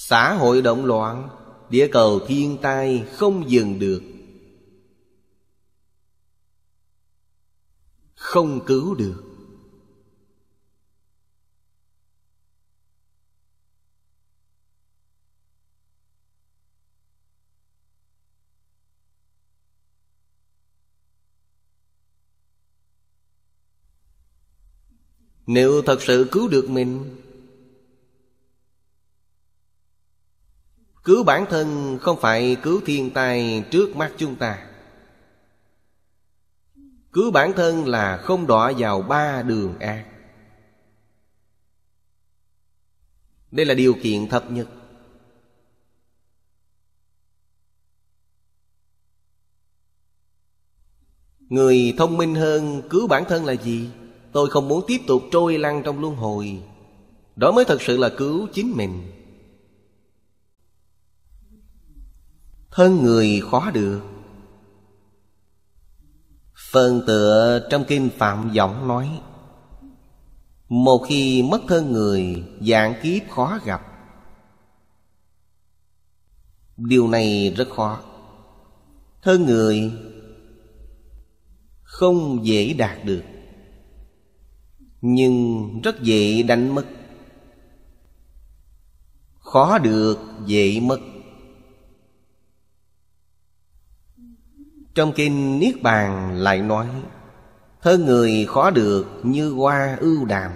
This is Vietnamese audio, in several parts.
Xã hội động loạn Địa cầu thiên tai không dừng được Không cứu được Nếu thật sự cứu được mình cứu bản thân không phải cứu thiên tai trước mắt chúng ta cứu bản thân là không đọa vào ba đường ác đây là điều kiện thập nhất người thông minh hơn cứu bản thân là gì tôi không muốn tiếp tục trôi lăn trong luân hồi đó mới thật sự là cứu chính mình hơn người khó được phần tựa trong kinh phạm giọng nói một khi mất thân người dạng kiếp khó gặp điều này rất khó thân người không dễ đạt được nhưng rất dễ đánh mất khó được dễ mất Trong kinh Niết Bàn lại nói thân người khó được như hoa ưu đàm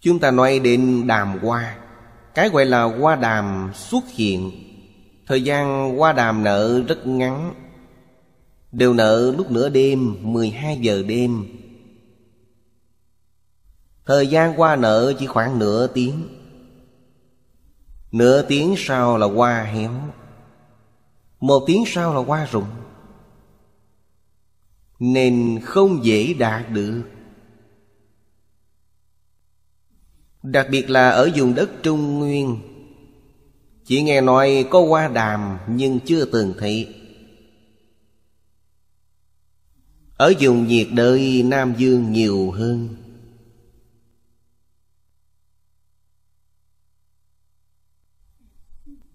Chúng ta nói đến đàm hoa Cái gọi là hoa đàm xuất hiện Thời gian hoa đàm nợ rất ngắn Đều nợ lúc nửa đêm 12 giờ đêm Thời gian qua nợ chỉ khoảng nửa tiếng Nửa tiếng sau là qua héo một tiếng sau là qua rụng Nên không dễ đạt được Đặc biệt là ở vùng đất Trung Nguyên Chỉ nghe nói có hoa đàm nhưng chưa từng thị Ở vùng nhiệt đới Nam Dương nhiều hơn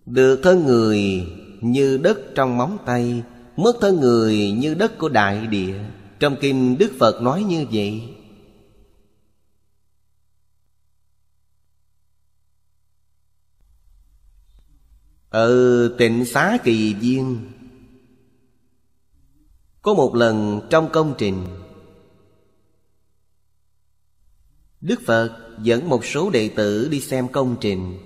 Được thân người như đất trong móng tay Mất thân người như đất của đại địa Trong kinh Đức Phật nói như vậy Ở tịnh xá kỳ viên Có một lần trong công trình Đức Phật dẫn một số đệ tử đi xem công trình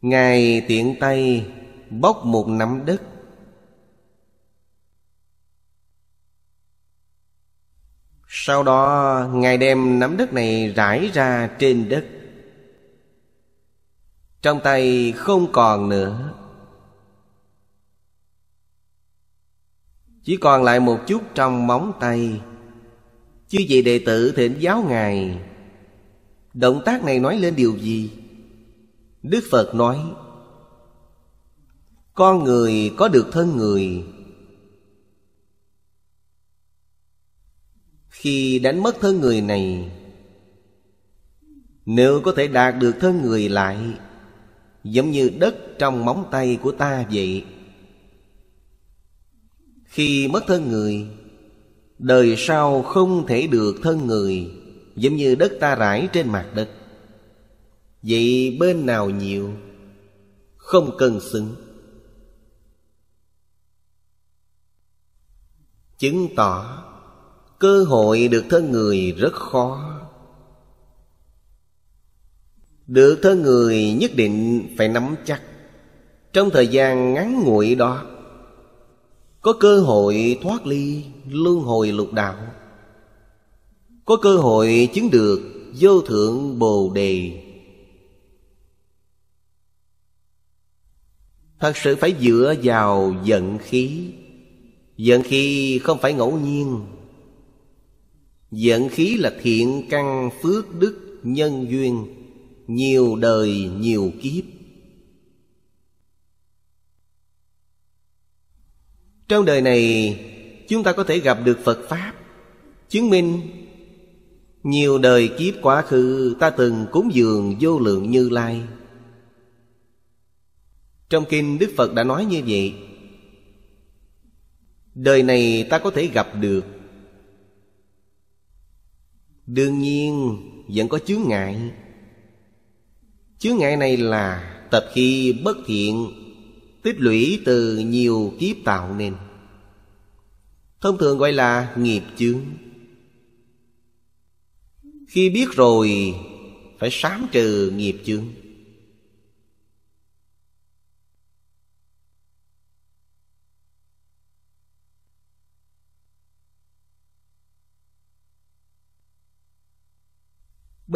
ngài tiện tay bốc một nắm đất sau đó ngài đem nắm đất này rải ra trên đất trong tay không còn nữa chỉ còn lại một chút trong móng tay chứ vị đệ tử thỉnh giáo ngài động tác này nói lên điều gì đức phật nói con người có được thân người khi đánh mất thân người này nếu có thể đạt được thân người lại giống như đất trong móng tay của ta vậy khi mất thân người đời sau không thể được thân người giống như đất ta rải trên mặt đất Vậy bên nào nhiều Không cần xứng Chứng tỏ Cơ hội được thân người rất khó Được thân người nhất định phải nắm chắc Trong thời gian ngắn nguội đó Có cơ hội thoát ly luân hồi lục đạo Có cơ hội chứng được vô thượng bồ đề Thật sự phải dựa vào vận khí Vận khí không phải ngẫu nhiên Vận khí là thiện căn phước đức nhân duyên Nhiều đời nhiều kiếp Trong đời này chúng ta có thể gặp được Phật Pháp Chứng minh nhiều đời kiếp quá khứ ta từng cúng dường vô lượng như lai trong kinh Đức Phật đã nói như vậy Đời này ta có thể gặp được Đương nhiên vẫn có chướng ngại Chướng ngại này là tập khi bất thiện Tích lũy từ nhiều kiếp tạo nên Thông thường gọi là nghiệp chướng Khi biết rồi Phải sám trừ nghiệp chướng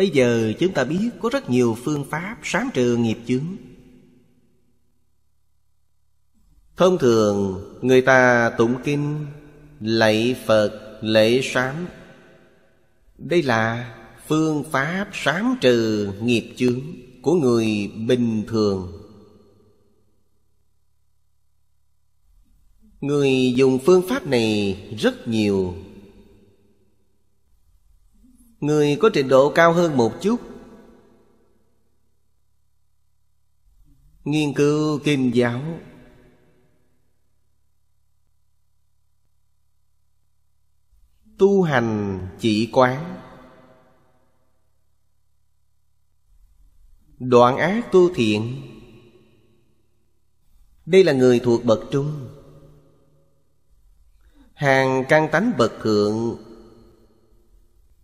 Bây giờ chúng ta biết có rất nhiều phương pháp sám trừ nghiệp chướng Thông thường người ta tụng kinh Lạy Phật, lễ sám Đây là phương pháp sám trừ nghiệp chướng Của người bình thường Người dùng phương pháp này rất nhiều người có trình độ cao hơn một chút nghiên cứu kinh giáo tu hành chỉ quán đoạn ác tu thiện đây là người thuộc bậc trung hàng căn tánh bậc thượng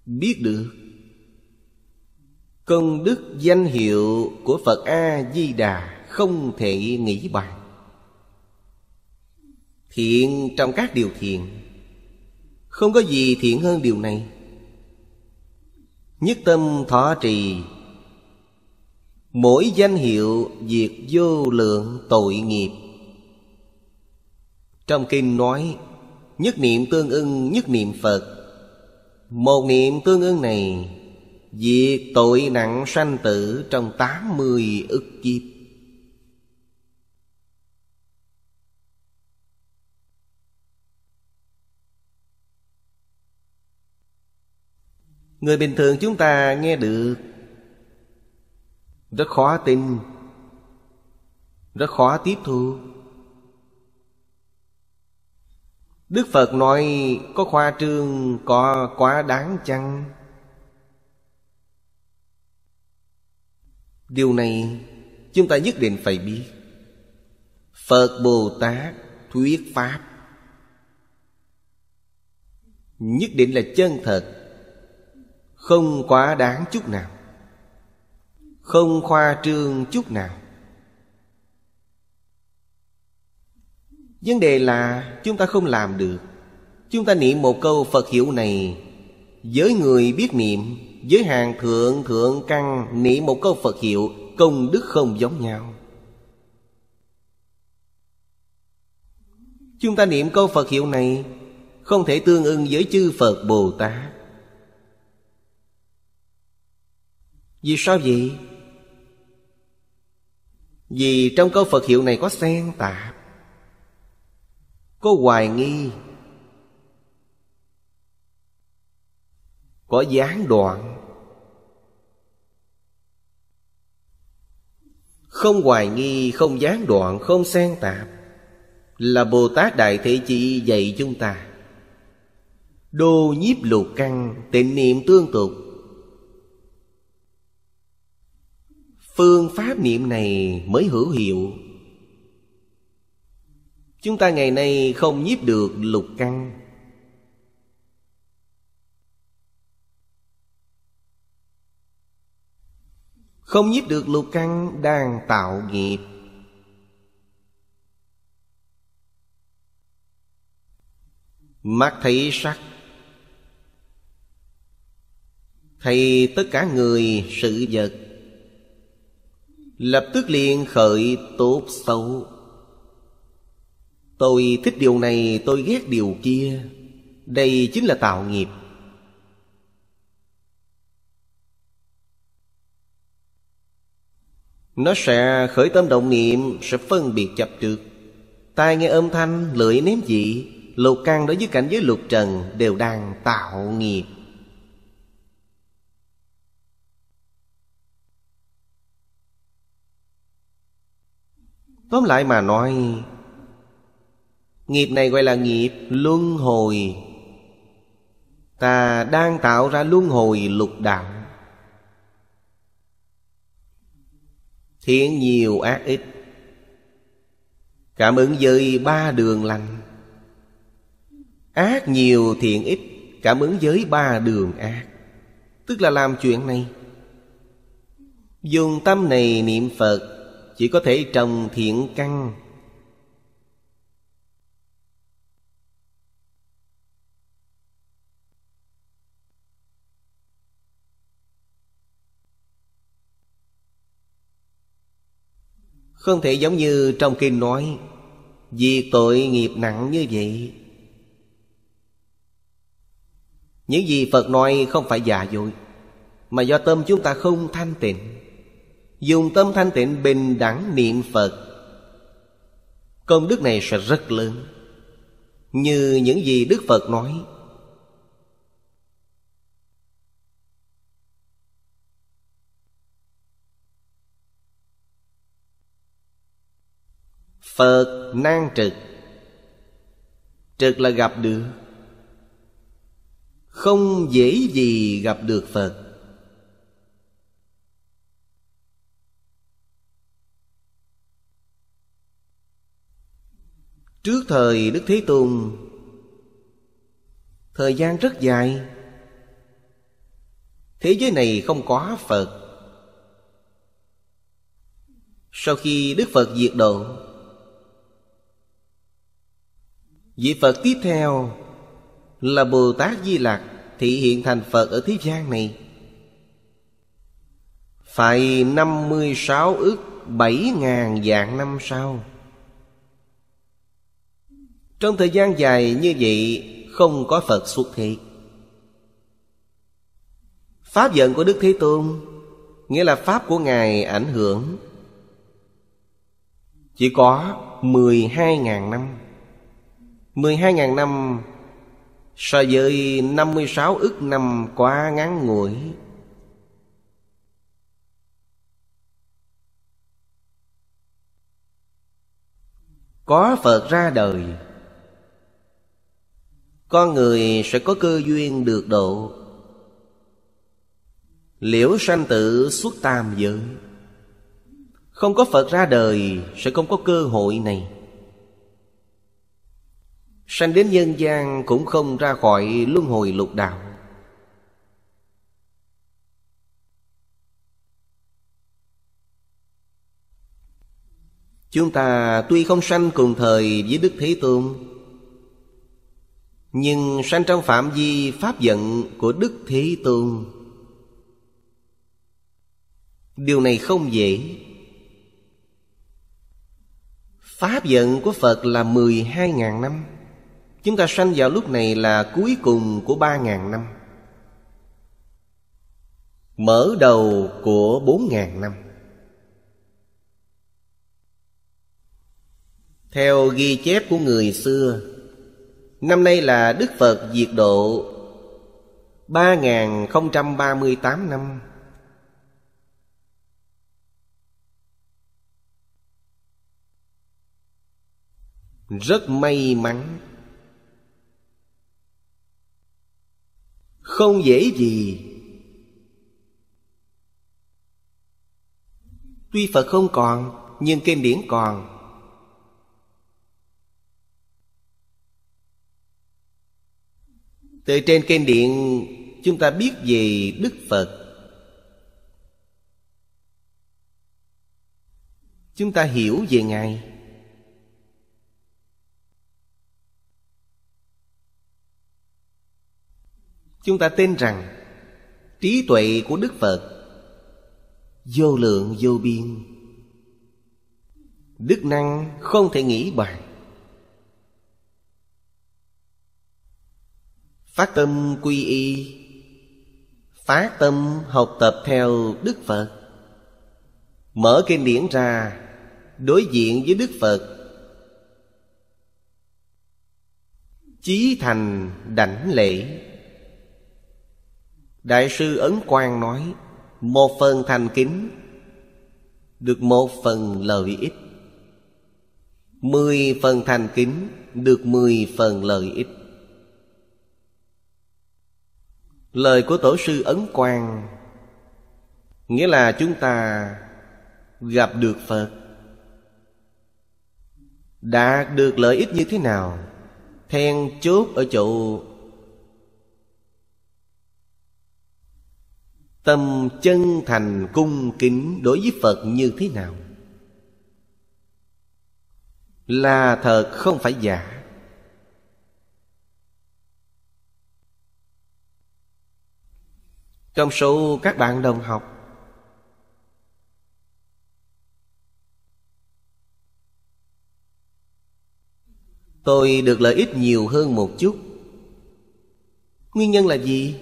biết được công đức danh hiệu của phật a di đà không thể nghĩ bàn thiện trong các điều thiện không có gì thiện hơn điều này nhất tâm thọ trì mỗi danh hiệu diệt vô lượng tội nghiệp trong kinh nói nhất niệm tương ưng nhất niệm phật một niệm tương ưng này Diệt tội nặng sanh tử trong tám mươi ức kiếp Người bình thường chúng ta nghe được Rất khó tin Rất khó tiếp thu Đức Phật nói có khoa trương có quá đáng chăng? Điều này chúng ta nhất định phải biết. Phật Bồ Tát thuyết pháp nhất định là chân thật, không quá đáng chút nào, không khoa trương chút nào. Vấn đề là chúng ta không làm được Chúng ta niệm một câu Phật hiệu này Với người biết niệm Với hàng thượng thượng căn Niệm một câu Phật hiệu Công đức không giống nhau Chúng ta niệm câu Phật hiệu này Không thể tương ưng với chư Phật Bồ Tát Vì sao vậy? Vì trong câu Phật hiệu này có xen tạp có hoài nghi có gián đoạn không hoài nghi không gián đoạn không xen tạp là bồ tát đại thế chi dạy chúng ta đô nhiếp lục căng, tịnh niệm tương tục phương pháp niệm này mới hữu hiệu Chúng ta ngày nay không nhiếp được lục căn Không nhiếp được lục căn đang tạo nghiệp Mắt thấy sắc Thấy tất cả người sự vật Lập tức liền khởi tốt xấu Tôi thích điều này tôi ghét điều kia Đây chính là tạo nghiệp Nó sẽ khởi tâm động niệm Sẽ phân biệt chập trượt Tai nghe âm thanh, lưỡi nếm vị Lục căn đối với cảnh giới lục trần Đều đang tạo nghiệp Tóm lại mà nói Nghiệp này gọi là nghiệp luân hồi Ta đang tạo ra luân hồi lục đạo Thiện nhiều ác ít Cảm ứng với ba đường lành Ác nhiều thiện ít Cảm ứng với ba đường ác Tức là làm chuyện này Dùng tâm này niệm Phật Chỉ có thể trồng thiện căn Không thể giống như trong kinh nói Vì tội nghiệp nặng như vậy Những gì Phật nói không phải giả dối Mà do tâm chúng ta không thanh tịnh Dùng tâm thanh tịnh bình đẳng niệm Phật Công đức này sẽ rất lớn Như những gì Đức Phật nói Phật nan trực Trực là gặp được Không dễ gì gặp được Phật Trước thời Đức Thế Tôn Thời gian rất dài Thế giới này không có Phật Sau khi Đức Phật diệt độ Vị Phật tiếp theo là Bồ Tát Di Lặc thị hiện thành Phật ở thế gian này. Phải 56 ước 7 ngàn dạng năm sau. Trong thời gian dài như vậy không có Phật xuất thị. Pháp giận của Đức Thế Tôn nghĩa là Pháp của Ngài ảnh hưởng chỉ có 12 ngàn năm. 12.000 năm So với 56 ức năm quá ngắn ngủi Có Phật ra đời Con người sẽ có cơ duyên được độ Liễu sanh tử xuất tam giới Không có Phật ra đời Sẽ không có cơ hội này sanh đến nhân gian cũng không ra khỏi luân hồi lục đạo chúng ta tuy không sanh cùng thời với đức thế tôn nhưng sanh trong phạm vi pháp giận của đức thế tôn điều này không dễ pháp giận của phật là mười hai ngàn năm Chúng ta sanh vào lúc này là cuối cùng của ba ngàn năm Mở đầu của bốn ngàn năm Theo ghi chép của người xưa Năm nay là Đức Phật diệt độ 3038 năm Rất may mắn không dễ gì tuy phật không còn nhưng cây miễn còn từ trên cây điện chúng ta biết về đức phật chúng ta hiểu về ngài chúng ta tin rằng trí tuệ của đức phật vô lượng vô biên đức năng không thể nghĩ bàn phát tâm quy y phát tâm học tập theo đức phật mở kinh điển ra đối diện với đức phật chí thành đảnh lễ Đại sư Ấn Quang nói Một phần thành kính Được một phần lợi ích Mười phần thành kính Được mười phần lợi ích Lời của Tổ sư Ấn Quang Nghĩa là chúng ta gặp được Phật Đạt được lợi ích như thế nào Then chốt ở chỗ tâm chân thành cung kính đối với phật như thế nào là thật không phải giả trong số các bạn đồng học tôi được lợi ích nhiều hơn một chút nguyên nhân là gì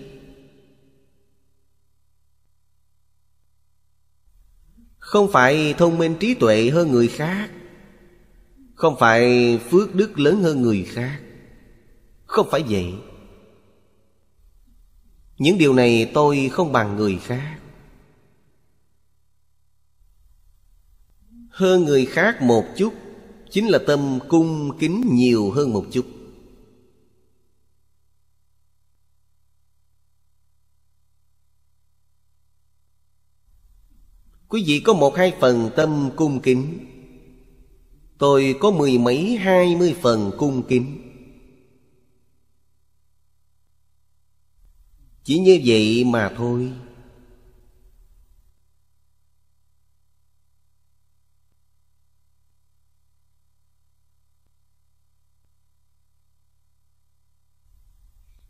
không phải thông minh trí tuệ hơn người khác không phải phước đức lớn hơn người khác không phải vậy những điều này tôi không bằng người khác hơn người khác một chút chính là tâm cung kính nhiều hơn một chút Quý vị có một hai phần tâm cung kính Tôi có mười mấy hai mươi phần cung kính Chỉ như vậy mà thôi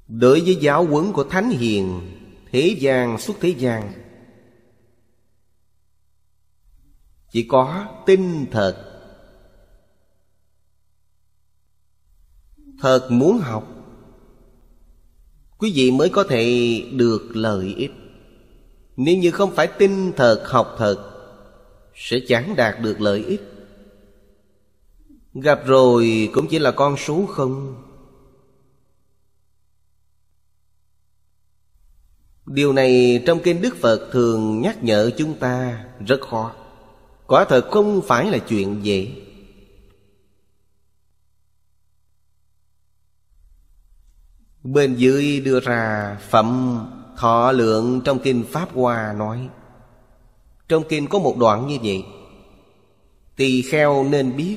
Đối với giáo huấn của Thánh Hiền Thế gian suốt thế gian chỉ có tin thật thật muốn học quý vị mới có thể được lợi ích nếu như không phải tin thật học thật sẽ chẳng đạt được lợi ích gặp rồi cũng chỉ là con số không điều này trong kinh đức phật thường nhắc nhở chúng ta rất khó Quả thật không phải là chuyện dễ Bên dưới đưa ra phẩm thọ lượng trong kinh Pháp Hoa nói Trong kinh có một đoạn như vậy Tỳ kheo nên biết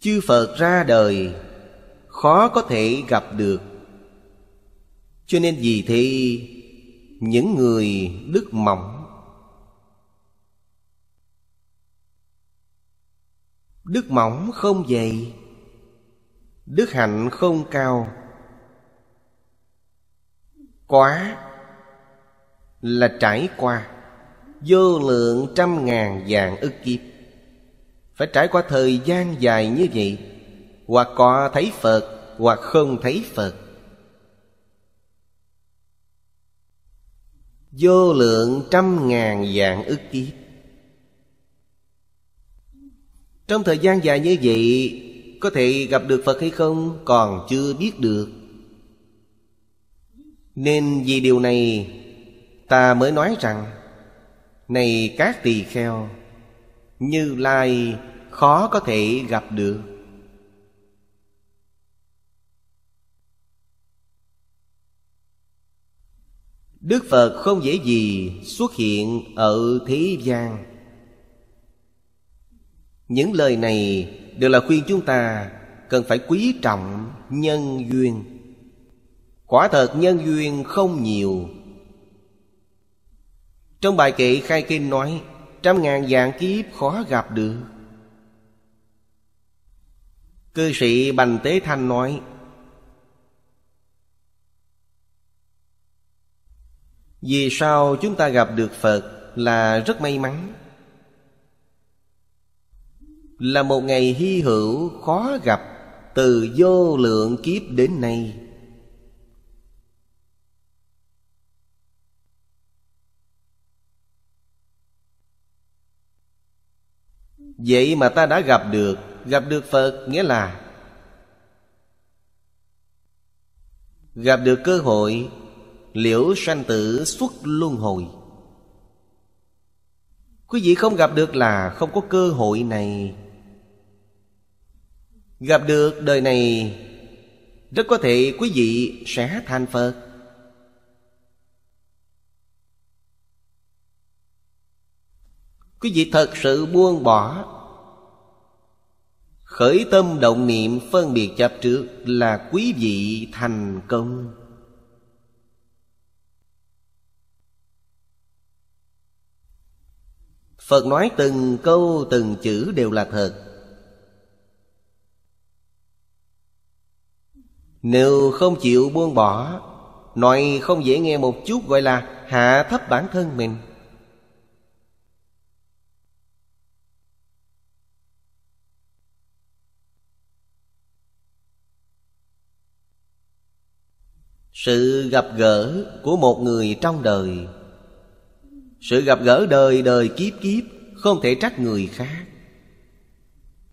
Chư Phật ra đời Khó có thể gặp được Cho nên vì thế Những người đức mộng Đức mỏng không dày Đức hạnh không cao Quá Là trải qua Vô lượng trăm ngàn vàng ức kiếp Phải trải qua thời gian dài như vậy Hoặc có thấy Phật Hoặc không thấy Phật Vô lượng trăm ngàn dạng ức kiếp trong thời gian dài như vậy Có thể gặp được Phật hay không Còn chưa biết được Nên vì điều này Ta mới nói rằng Này các tỳ kheo Như Lai khó có thể gặp được Đức Phật không dễ gì xuất hiện ở thế gian những lời này đều là khuyên chúng ta cần phải quý trọng nhân duyên quả thật nhân duyên không nhiều trong bài kệ khai kinh nói trăm ngàn dạng kiếp khó gặp được cư sĩ bành tế thanh nói vì sao chúng ta gặp được phật là rất may mắn là một ngày hy hữu khó gặp từ vô lượng kiếp đến nay vậy mà ta đã gặp được gặp được phật nghĩa là gặp được cơ hội liễu sanh tử xuất luân hồi quý vị không gặp được là không có cơ hội này Gặp được đời này Rất có thể quý vị sẽ thành Phật Quý vị thật sự buông bỏ Khởi tâm động niệm phân biệt chấp trước là quý vị thành công Phật nói từng câu từng chữ đều là thật Nếu không chịu buông bỏ Nói không dễ nghe một chút gọi là hạ thấp bản thân mình Sự gặp gỡ của một người trong đời Sự gặp gỡ đời đời kiếp kiếp Không thể trách người khác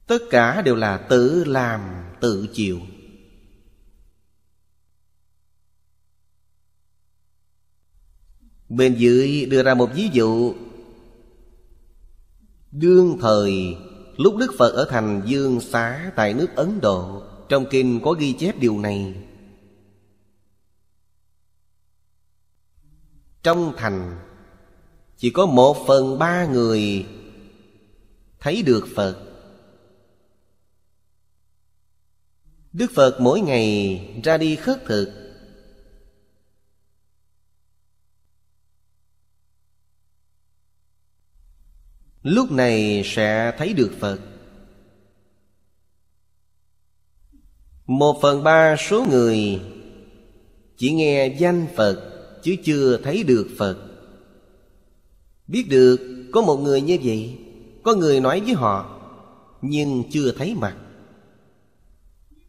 Tất cả đều là tự làm tự chịu bên dưới đưa ra một ví dụ đương thời lúc đức phật ở thành dương xá tại nước ấn độ trong kinh có ghi chép điều này trong thành chỉ có một phần ba người thấy được phật đức phật mỗi ngày ra đi khất thực lúc này sẽ thấy được phật một phần ba số người chỉ nghe danh phật chứ chưa thấy được phật biết được có một người như vậy có người nói với họ nhưng chưa thấy mặt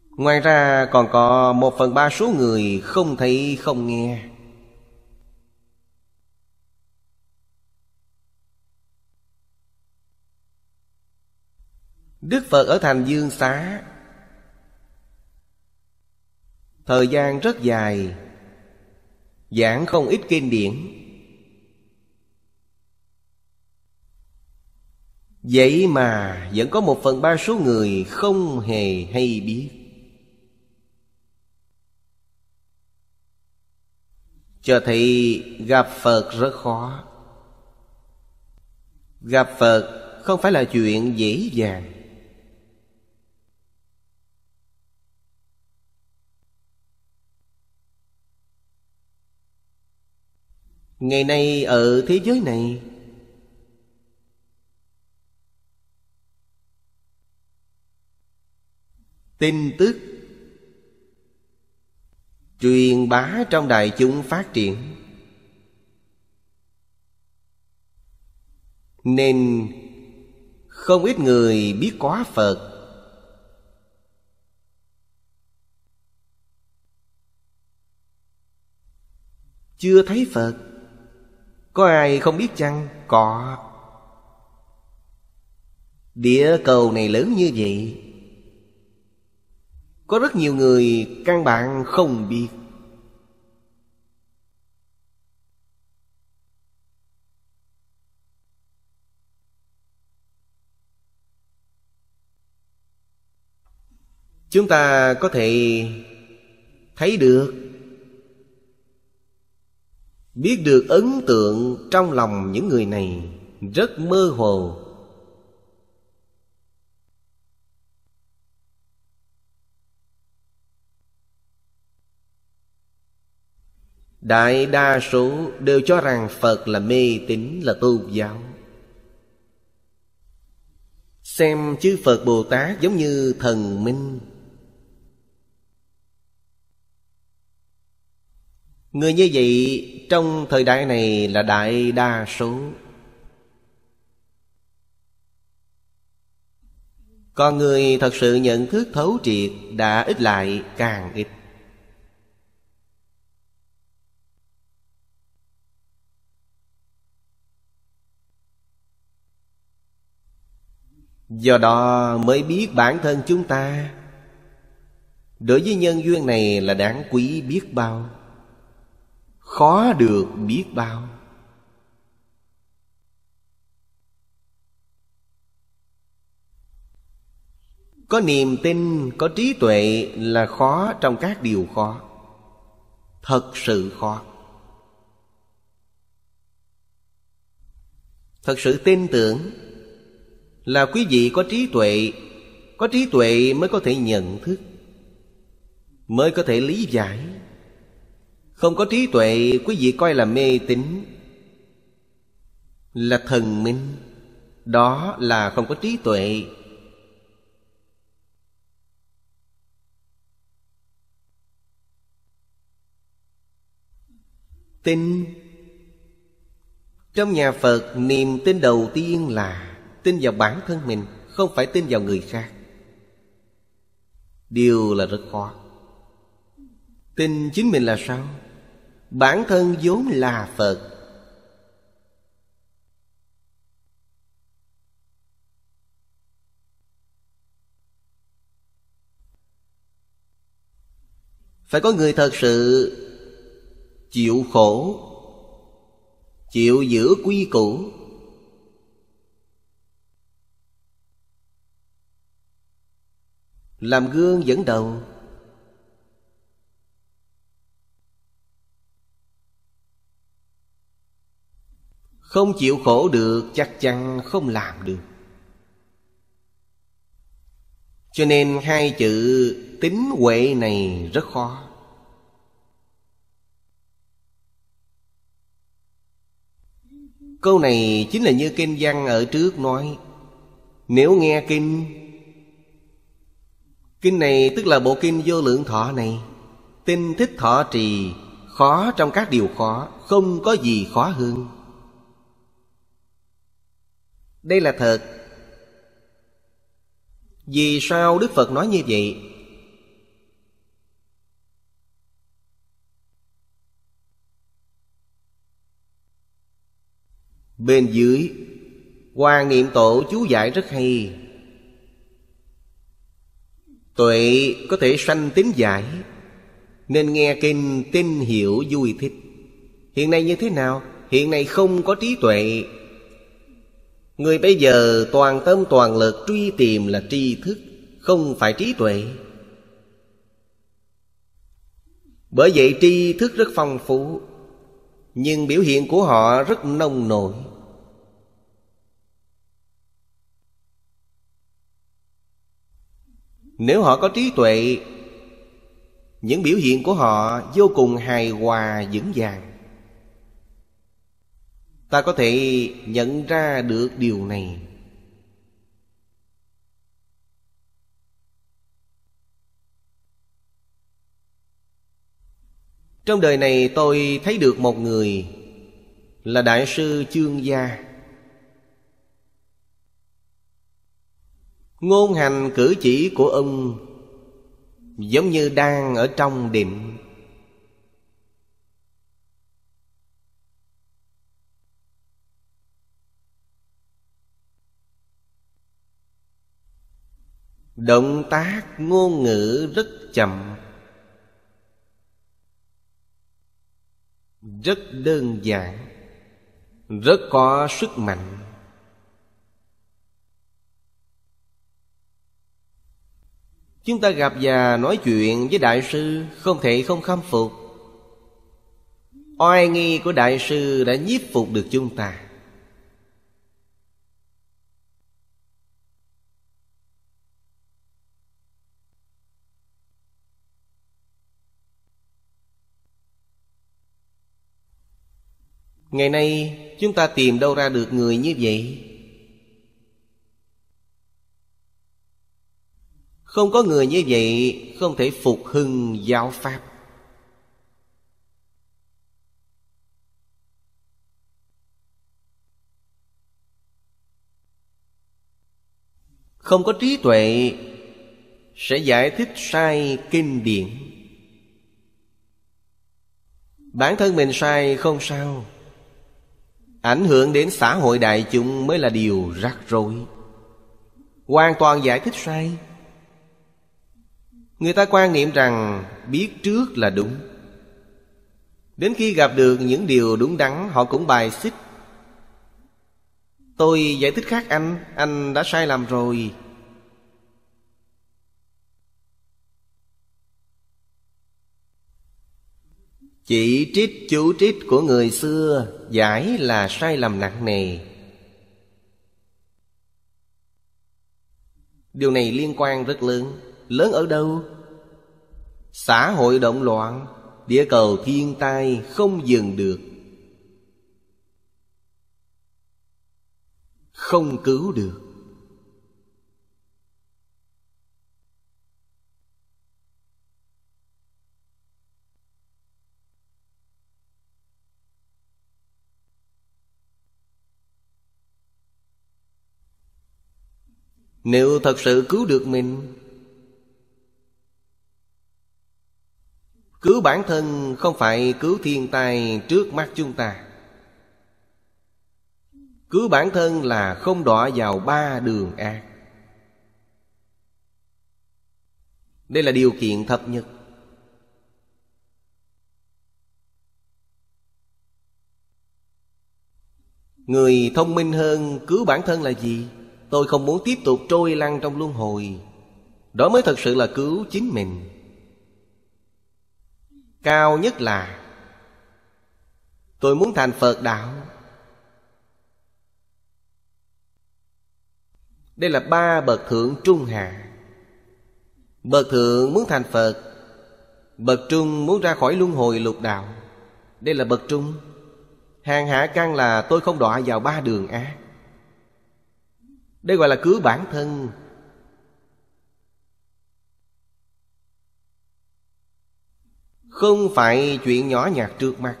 ngoài ra còn có một phần ba số người không thấy không nghe Đức Phật ở thành Dương Xá Thời gian rất dài Giảng không ít kinh điển Vậy mà vẫn có một phần ba số người không hề hay biết Cho thấy gặp Phật rất khó Gặp Phật không phải là chuyện dễ dàng ngày nay ở thế giới này tin tức truyền bá trong đại chúng phát triển nên không ít người biết quá phật chưa thấy phật có ai không biết chăng? Có Địa cầu này lớn như vậy Có rất nhiều người căn bản không biết Chúng ta có thể thấy được biết được ấn tượng trong lòng những người này rất mơ hồ đại đa số đều cho rằng phật là mê tín là tôn giáo xem chư phật bồ tát giống như thần minh Người như vậy trong thời đại này là đại đa số Còn người thật sự nhận thức thấu triệt đã ít lại càng ít Do đó mới biết bản thân chúng ta Đối với nhân duyên này là đáng quý biết bao khó được biết bao có niềm tin có trí tuệ là khó trong các điều khó thật sự khó thật sự tin tưởng là quý vị có trí tuệ có trí tuệ mới có thể nhận thức mới có thể lý giải không có trí tuệ quý vị coi là mê tín Là thần minh Đó là không có trí tuệ Tin Trong nhà Phật niềm tin đầu tiên là Tin vào bản thân mình Không phải tin vào người khác Điều là rất khó Tin chính mình là sao bản thân vốn là phật phải có người thật sự chịu khổ chịu giữ quy củ làm gương dẫn đầu Không chịu khổ được chắc chắn không làm được Cho nên hai chữ tính huệ này rất khó Câu này chính là như kinh văn ở trước nói Nếu nghe kinh Kinh này tức là bộ kinh vô lượng thọ này tin thích thọ trì Khó trong các điều khó Không có gì khó hơn đây là thật Vì sao Đức Phật nói như vậy? Bên dưới Hoàng niệm tổ chú giải rất hay Tuệ có thể sanh tín giải Nên nghe kinh tin hiểu vui thích Hiện nay như thế nào? Hiện nay không có trí tuệ Người bây giờ toàn tâm toàn lực truy tìm là tri thức Không phải trí tuệ Bởi vậy tri thức rất phong phú Nhưng biểu hiện của họ rất nông nổi Nếu họ có trí tuệ Những biểu hiện của họ vô cùng hài hòa vững vàng ta có thể nhận ra được điều này trong đời này tôi thấy được một người là đại sư chương gia ngôn hành cử chỉ của ông giống như đang ở trong định động tác ngôn ngữ rất chậm rất đơn giản rất có sức mạnh chúng ta gặp và nói chuyện với đại sư không thể không khâm phục oai nghi của đại sư đã nhiếp phục được chúng ta ngày nay chúng ta tìm đâu ra được người như vậy không có người như vậy không thể phục hưng giáo pháp không có trí tuệ sẽ giải thích sai kinh điển bản thân mình sai không sao ảnh hưởng đến xã hội đại chúng mới là điều rắc rối hoàn toàn giải thích sai người ta quan niệm rằng biết trước là đúng đến khi gặp được những điều đúng đắn họ cũng bài xích tôi giải thích khác anh anh đã sai lầm rồi Chỉ trích chú trích của người xưa Giải là sai lầm nặng nề Điều này liên quan rất lớn Lớn ở đâu? Xã hội động loạn Địa cầu thiên tai không dừng được Không cứu được Nếu thật sự cứu được mình Cứu bản thân không phải cứu thiên tai trước mắt chúng ta Cứu bản thân là không đọa vào ba đường ác Đây là điều kiện thấp nhất Người thông minh hơn cứu bản thân là gì? tôi không muốn tiếp tục trôi lăn trong luân hồi đó mới thật sự là cứu chính mình cao nhất là tôi muốn thành phật đạo đây là ba bậc thượng trung hạ bậc thượng muốn thành phật bậc trung muốn ra khỏi luân hồi lục đạo đây là bậc trung hàng hạ căn là tôi không đọa vào ba đường ác đây gọi là cứu bản thân không phải chuyện nhỏ nhặt trước mắt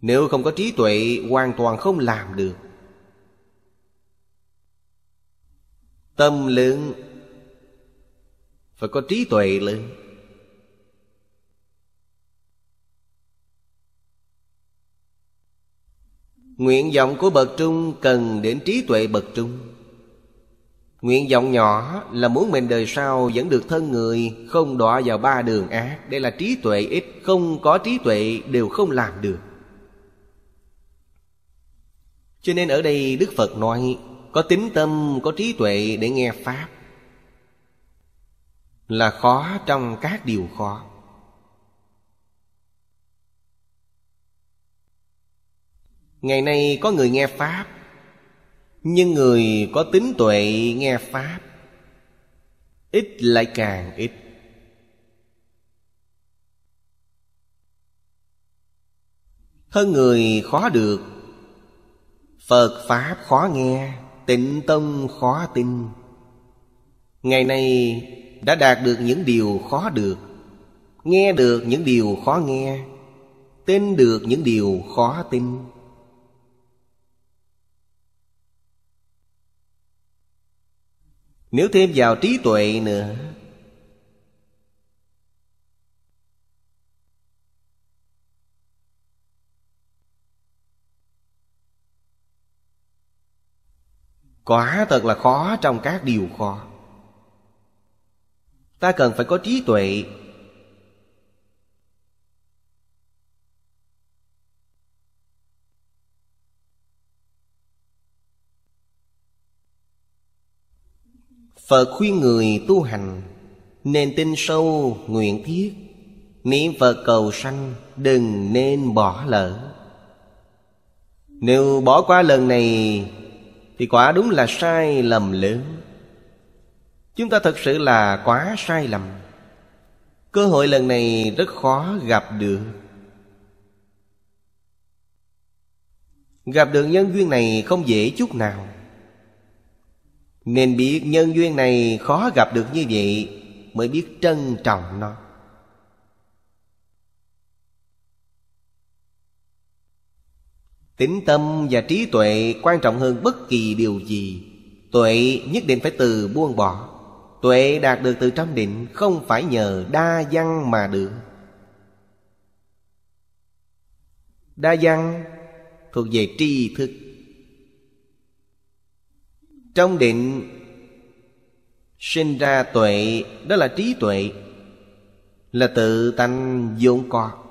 nếu không có trí tuệ hoàn toàn không làm được tâm lượng phải có trí tuệ lớn Nguyện vọng của bậc trung cần đến trí tuệ bậc trung Nguyện vọng nhỏ là muốn mình đời sau vẫn được thân người Không đọa vào ba đường ác Đây là trí tuệ ít Không có trí tuệ đều không làm được Cho nên ở đây Đức Phật nói Có tính tâm, có trí tuệ để nghe Pháp Là khó trong các điều khó ngày nay có người nghe pháp nhưng người có tính tuệ nghe pháp ít lại càng ít hơn người khó được phật pháp khó nghe tịnh tâm khó tin ngày nay đã đạt được những điều khó được nghe được những điều khó nghe tin được những điều khó tin Nếu thêm vào trí tuệ nữa Quả thật là khó trong các điều khó Ta cần phải có trí tuệ Phật khuyên người tu hành Nên tin sâu nguyện thiết Niệm Phật cầu sanh Đừng nên bỏ lỡ Nếu bỏ qua lần này Thì quả đúng là sai lầm lớn Chúng ta thật sự là quá sai lầm Cơ hội lần này rất khó gặp được Gặp được nhân duyên này không dễ chút nào nên biết nhân duyên này khó gặp được như vậy Mới biết trân trọng nó Tính tâm và trí tuệ quan trọng hơn bất kỳ điều gì Tuệ nhất định phải từ buông bỏ Tuệ đạt được từ trong định Không phải nhờ đa văn mà được Đa văn thuộc về tri thức trong định sinh ra tuệ đó là trí tuệ là tự tánh vốn có